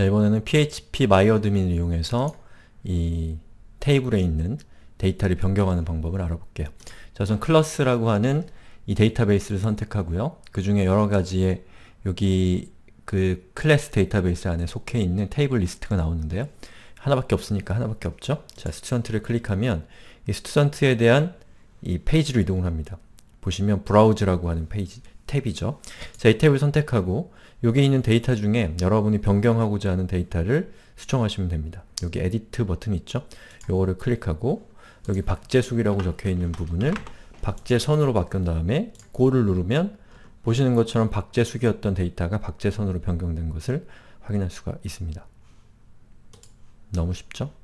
자, 이번에는 php 마이어드민을 이용해서 이 테이블에 있는 데이터를 변경하는 방법을 알아볼게요. 자, 우선 클러스라고 하는 이 데이터베이스를 선택하고요. 그 중에 여러 가지의 여기 그 클래스 데이터베이스 안에 속해 있는 테이블 리스트가 나오는데요. 하나밖에 없으니까 하나밖에 없죠. 자, 스튜던트를 클릭하면 이 스튜던트에 대한 이 페이지로 이동을 합니다. 보시면 브라우즈라고 하는 페이지, 탭이죠. 자, 이 탭을 선택하고 여기 있는 데이터 중에 여러분이 변경하고자 하는 데이터를 수정하시면 됩니다. 여기 에디트 버튼 있죠? 요거를 클릭하고 여기 박제수기라고 적혀있는 부분을 박제선으로 바꾼 다음에 고를 누르면 보시는 것처럼 박제수기였던 데이터가 박제선으로 변경된 것을 확인할 수가 있습니다. 너무 쉽죠?